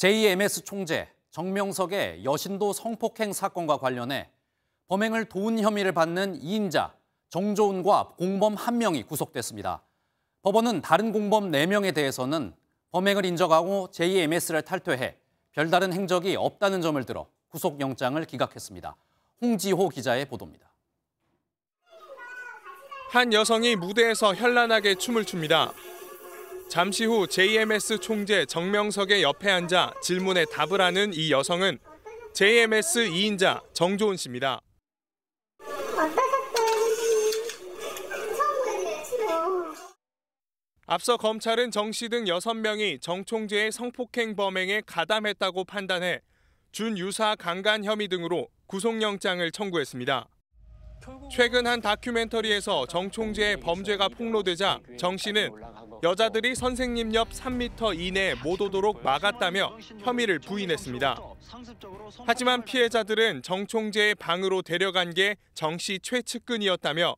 JMS 총재 정명석의 여신도 성폭행 사건과 관련해 범행을 도운 혐의를 받는 2인자 정조은과 공범 1명이 구속됐습니다. 법원은 다른 공범 4명에 대해서는 범행을 인정하고 JMS를 탈퇴해 별다른 행적이 없다는 점을 들어 구속영장을 기각했습니다. 홍지호 기자의 보도입니다. 한 여성이 무대에서 현란하게 춤을 춥니다. 잠시 후 JMS 총재 정명석의 옆에 앉아 질문에 답을 하는 이 여성은 JMS 2인자 정조은 씨입니다. 앞서 검찰은 정 씨등 6명이 정 총재의 성폭행 범행에 가담했다고 판단해 준유사 강간 혐의 등으로 구속영장을 청구했습니다. 최근 한 다큐멘터리에서 정총재의 범죄가 폭로되자 정 씨는 여자들이 선생님 옆 3m 이내에 못 오도록 막았다며 혐의를 부인했습니다. 하지만 피해자들은 정총재의 방으로 데려간 게 정 씨 최측근이었다며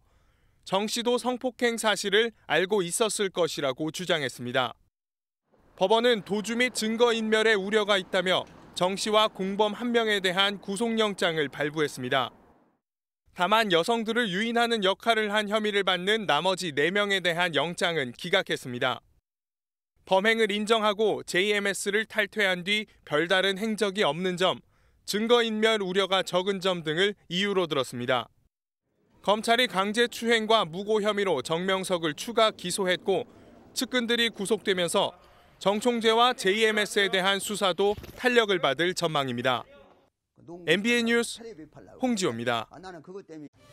정 씨도 성폭행 사실을 알고 있었을 것이라고 주장했습니다. 법원은 도주 및 증거인멸의 우려가 있다며 정 씨와 공범 한 명에 대한 구속영장을 발부했습니다. 다만 여성들을 유인하는 역할을 한 혐의를 받는 나머지 4명에 대한 영장은 기각했습니다. 범행을 인정하고 JMS를 탈퇴한 뒤 별다른 행적이 없는 점, 증거인멸 우려가 적은 점 등을 이유로 들었습니다. 검찰이 강제추행과 무고 혐의로 정명석을 추가 기소했고 측근들이 구속되면서 정총재와 JMS에 대한 수사도 탄력을 받을 전망입니다. MBN 그 뉴스 홍지호입니다. 아,